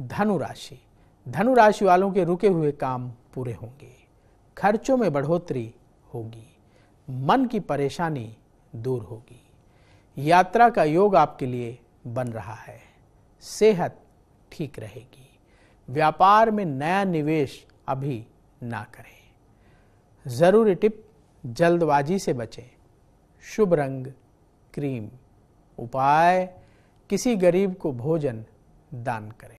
धनु राशि धनु राशि वालों के रुके हुए काम पूरे होंगे खर्चों में बढ़ोतरी होगी मन की परेशानी दूर होगी यात्रा का योग आपके लिए बन रहा है सेहत ठीक रहेगी व्यापार में नया निवेश अभी ना करें ज़रूरी टिप जल्दबाजी से बचें शुभ रंग क्रीम उपाय किसी गरीब को भोजन दान करें